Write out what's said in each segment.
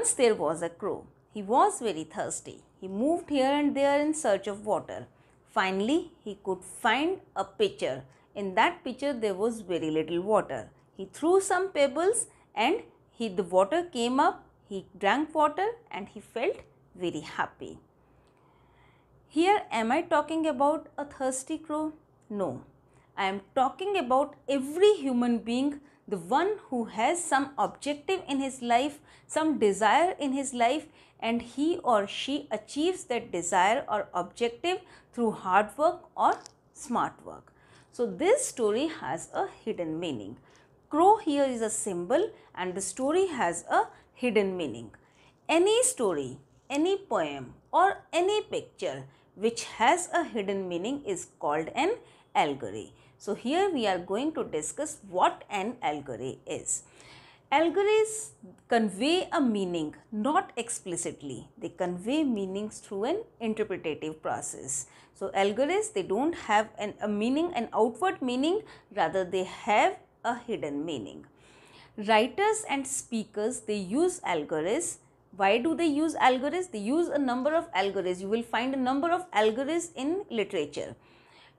Once there was a crow. He was very thirsty. He moved here and there in search of water. Finally, he could find a pitcher. In that pitcher, there was very little water. He threw some pebbles and he, the water came up. He drank water and he felt very happy. Here, am I talking about a thirsty crow? No. I am talking about every human being the one who has some objective in his life, some desire in his life and he or she achieves that desire or objective through hard work or smart work. So this story has a hidden meaning. Crow here is a symbol and the story has a hidden meaning. Any story, any poem or any picture which has a hidden meaning is called an allegory. So here we are going to discuss what an allegory is. Allegories convey a meaning not explicitly. They convey meanings through an interpretative process. So allegories, they don't have an, a meaning, an outward meaning, rather they have a hidden meaning. Writers and speakers, they use allegories why do they use allegories they use a number of allegories you will find a number of allegories in literature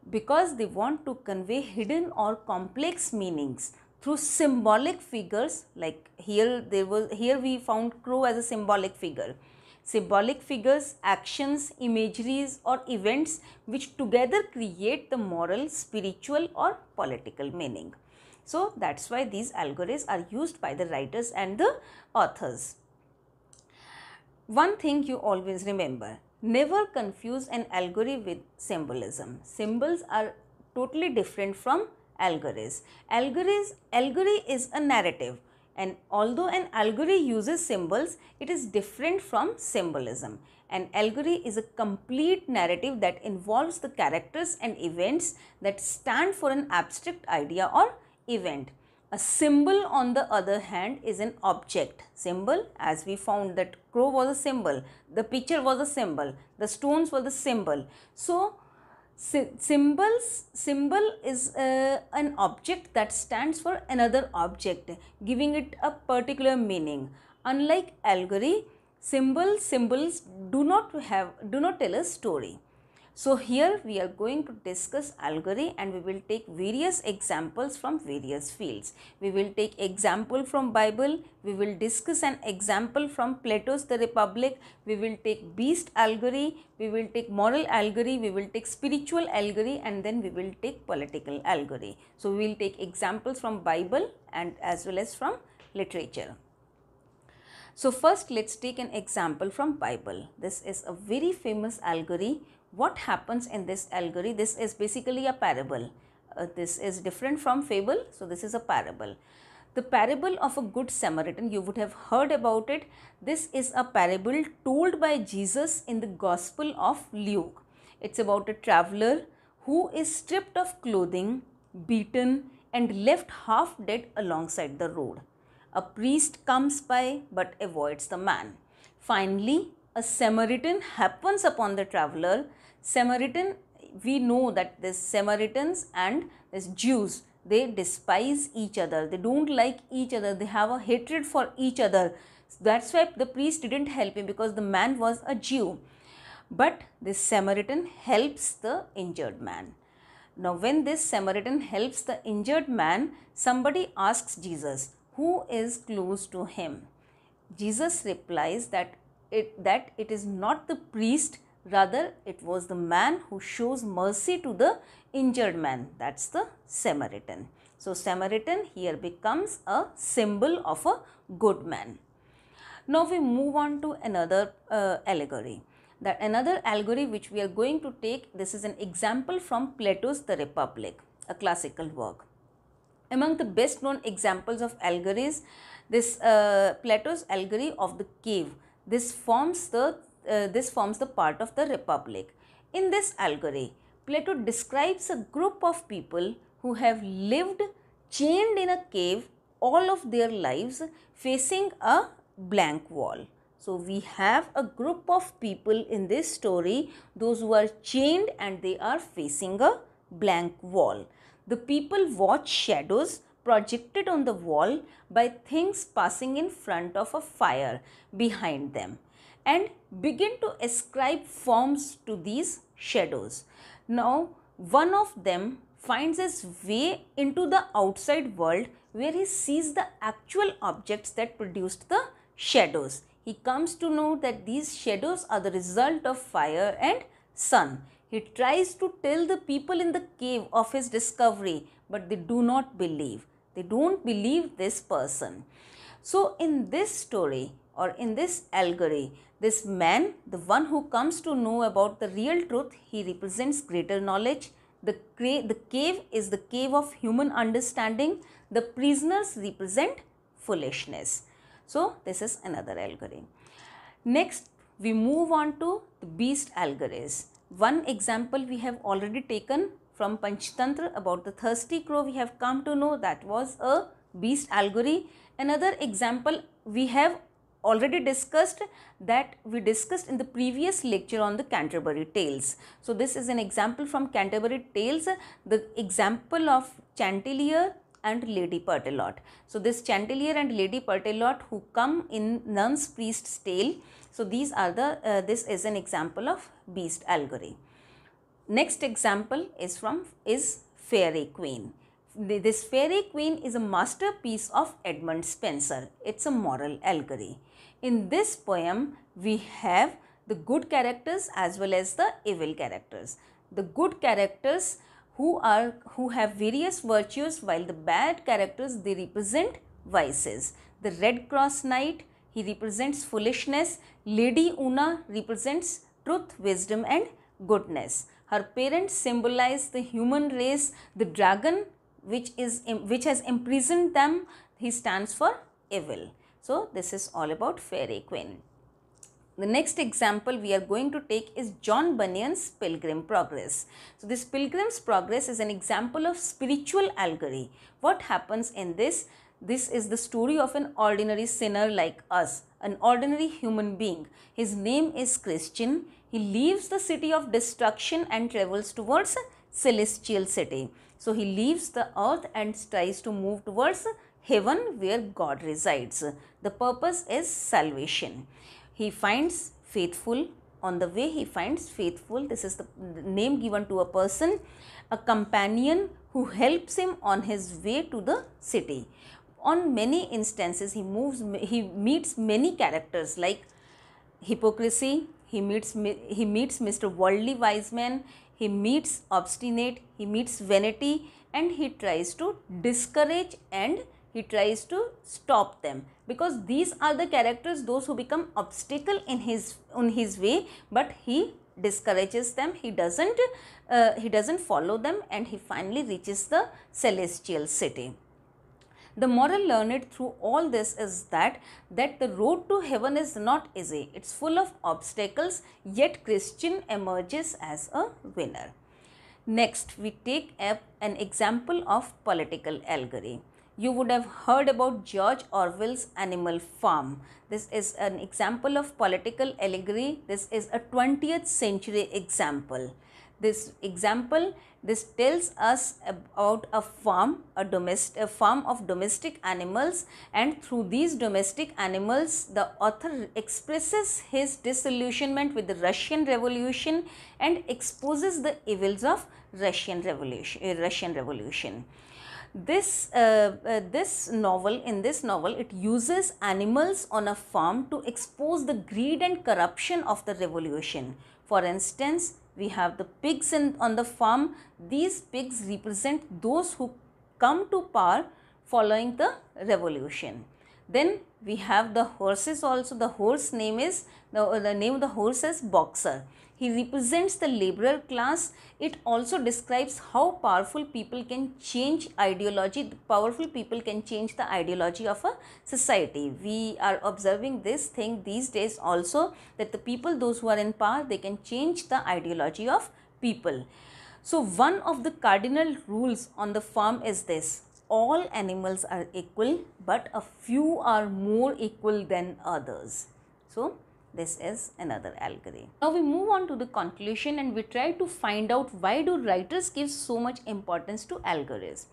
because they want to convey hidden or complex meanings through symbolic figures like here there was here we found crow as a symbolic figure symbolic figures actions imageries or events which together create the moral spiritual or political meaning so that's why these algorithms are used by the writers and the authors one thing you always remember Never confuse an allegory with symbolism. Symbols are totally different from allegories. allegory is a narrative and although an allegory uses symbols, it is different from symbolism. An allegory is a complete narrative that involves the characters and events that stand for an abstract idea or event. A symbol on the other hand is an object. Symbol as we found that crow was a symbol, the picture was a symbol, the stones were the symbol. So symbols symbol is uh, an object that stands for another object giving it a particular meaning. Unlike allegory, symbols symbols do not have do not tell a story. So here we are going to discuss algorithm and we will take various examples from various fields. We will take example from Bible, we will discuss an example from Plato's The Republic, we will take beast algorithm, we will take moral algorithm, we will take spiritual algorithm and then we will take political algorithm. So we will take examples from Bible and as well as from literature. So first let's take an example from Bible. This is a very famous algorithm what happens in this allegory this is basically a parable uh, this is different from fable so this is a parable the parable of a good samaritan you would have heard about it this is a parable told by jesus in the gospel of luke it's about a traveler who is stripped of clothing beaten and left half dead alongside the road a priest comes by but avoids the man finally a samaritan happens upon the traveler Samaritan, we know that this Samaritans and this Jews, they despise each other. They don't like each other. They have a hatred for each other. that's why the priest didn't help him because the man was a Jew. But this Samaritan helps the injured man. Now, when this Samaritan helps the injured man, somebody asks Jesus, who is close to him? Jesus replies that it, that it is not the priest Rather, it was the man who shows mercy to the injured man. That's the Samaritan. So, Samaritan here becomes a symbol of a good man. Now, we move on to another uh, allegory. That another allegory which we are going to take, this is an example from Plato's The Republic, a classical work. Among the best known examples of allegories, this uh, Plato's allegory of the cave, this forms the uh, this forms the part of the republic. In this allegory, Plato describes a group of people who have lived chained in a cave all of their lives facing a blank wall. So, we have a group of people in this story, those who are chained and they are facing a blank wall. The people watch shadows projected on the wall by things passing in front of a fire behind them and begin to ascribe forms to these shadows. Now, one of them finds his way into the outside world where he sees the actual objects that produced the shadows. He comes to know that these shadows are the result of fire and sun. He tries to tell the people in the cave of his discovery, but they do not believe. They don't believe this person. So, in this story, or in this allegory. This man, the one who comes to know about the real truth, he represents greater knowledge. The, the cave is the cave of human understanding. The prisoners represent foolishness. So, this is another allegory. Next, we move on to the beast allegories. One example we have already taken from Panchtantra about the thirsty crow we have come to know that was a beast allegory. Another example we have already discussed that we discussed in the previous lecture on the Canterbury Tales. So this is an example from Canterbury Tales, the example of Chanticleer and Lady Pertelot. So this Chanticleer and Lady Pertelot who come in Nun's Priest's Tale. So these are the, uh, this is an example of Beast Allegory. Next example is from, is Fairy Queen this fairy queen is a masterpiece of Edmund Spenser. It's a moral allegory. In this poem, we have the good characters as well as the evil characters. The good characters who are who have various virtues while the bad characters they represent vices. The Red Cross Knight, he represents foolishness. Lady Una represents truth, wisdom and goodness. Her parents symbolize the human race, the dragon which is which has imprisoned them, he stands for evil. So, this is all about Fairy Queen. The next example we are going to take is John Bunyan's Pilgrim Progress. So this Pilgrim's Progress is an example of spiritual allegory. What happens in this? This is the story of an ordinary sinner like us, an ordinary human being. His name is Christian. He leaves the city of destruction and travels towards a celestial city. So he leaves the earth and tries to move towards heaven where God resides. The purpose is salvation. He finds faithful on the way he finds faithful this is the name given to a person a companion who helps him on his way to the city on many instances he moves he meets many characters like hypocrisy he meets he meets mr worldly wise man he meets obstinate he meets vanity and he tries to discourage and he tries to stop them because these are the characters those who become obstacle in his on his way but he discourages them he doesn't uh, he doesn't follow them and he finally reaches the celestial city the moral learned through all this is that that the road to heaven is not easy it's full of obstacles yet christian emerges as a winner next we take up an example of political allegory you would have heard about George Orwell's Animal Farm. This is an example of political allegory. This is a 20th century example. This example, this tells us about a farm, a, domestic, a farm of domestic animals and through these domestic animals, the author expresses his disillusionment with the Russian Revolution and exposes the evils of Russian Revolution. Russian Revolution this uh, uh, this novel in this novel it uses animals on a farm to expose the greed and corruption of the revolution for instance we have the pigs in, on the farm these pigs represent those who come to power following the revolution then we have the horses also the horse name is the, the name of the horse is boxer he represents the liberal class. It also describes how powerful people can change ideology, powerful people can change the ideology of a society. We are observing this thing these days also that the people, those who are in power, they can change the ideology of people. So, one of the cardinal rules on the farm is this all animals are equal, but a few are more equal than others. So, this is another algorithm. Now we move on to the conclusion and we try to find out why do writers give so much importance to algorithms?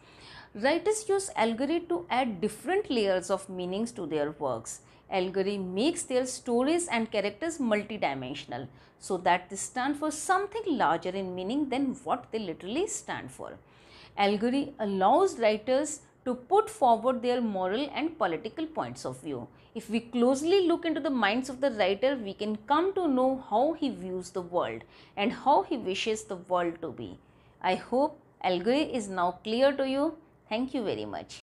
Writers use algorithm to add different layers of meanings to their works. Algorithm makes their stories and characters multidimensional so that they stand for something larger in meaning than what they literally stand for. Algorithm allows writers to put forward their moral and political points of view. If we closely look into the minds of the writer, we can come to know how he views the world and how he wishes the world to be. I hope allegory is now clear to you. Thank you very much.